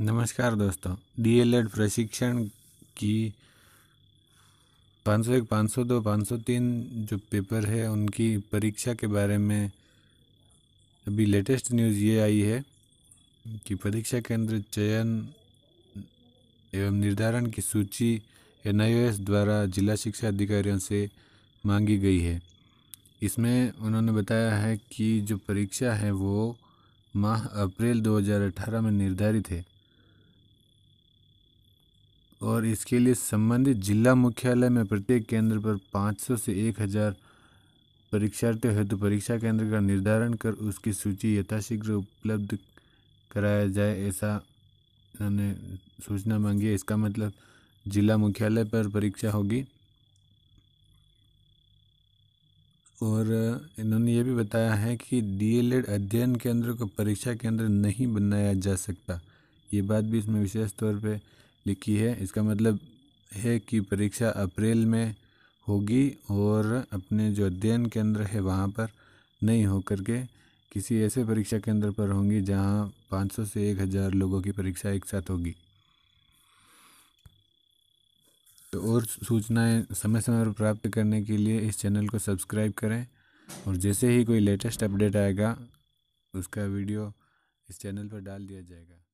नमस्कार दोस्तों डीएलएड प्रशिक्षण की पाँच सौ एक पाँच सौ दो पाँच सौ तीन जो पेपर है उनकी परीक्षा के बारे में अभी लेटेस्ट न्यूज़ ये आई है कि परीक्षा केंद्र चयन एवं निर्धारण की सूची एन द्वारा जिला शिक्षा अधिकारियों से मांगी गई है इसमें उन्होंने बताया है कि जो परीक्षा है वो माह अप्रैल 2018 में निर्धारित है और इसके लिए संबंधित जिला मुख्यालय में प्रत्येक केंद्र पर 500 से 1000 परीक्षार्थियों हेतु परीक्षा केंद्र का निर्धारण कर उसकी सूची यथाशीघ्र उपलब्ध कराया जाए ऐसा उन्होंने सूचना मांगी है इसका मतलब जिला मुख्यालय पर परीक्षा होगी और इन्होंने ये भी बताया है कि डीएलएड अध्ययन केंद्र को परीक्षा केंद्र नहीं बनाया जा सकता ये बात भी इसमें विशेष तौर पे लिखी है इसका मतलब है कि परीक्षा अप्रैल में होगी और अपने जो अध्ययन केंद्र है वहाँ पर नहीं होकर के किसी ऐसे परीक्षा केंद्र पर होंगी जहाँ 500 से 1000 लोगों की परीक्षा एक साथ होगी तो और सूचनाएं समय समय पर प्राप्त करने के लिए इस चैनल को सब्सक्राइब करें और जैसे ही कोई लेटेस्ट अपडेट आएगा उसका वीडियो इस चैनल पर डाल दिया जाएगा